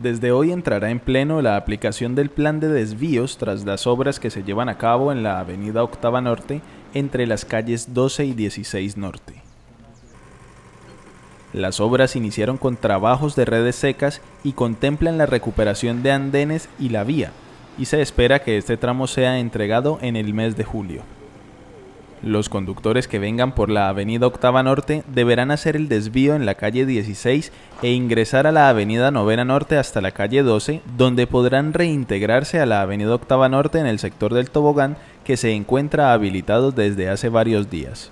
Desde hoy entrará en pleno la aplicación del plan de desvíos tras las obras que se llevan a cabo en la avenida Octava Norte entre las calles 12 y 16 Norte. Las obras iniciaron con trabajos de redes secas y contemplan la recuperación de andenes y la vía, y se espera que este tramo sea entregado en el mes de julio. Los conductores que vengan por la avenida Octava Norte deberán hacer el desvío en la calle 16 e ingresar a la avenida Novena Norte hasta la calle 12, donde podrán reintegrarse a la avenida Octava Norte en el sector del tobogán que se encuentra habilitado desde hace varios días.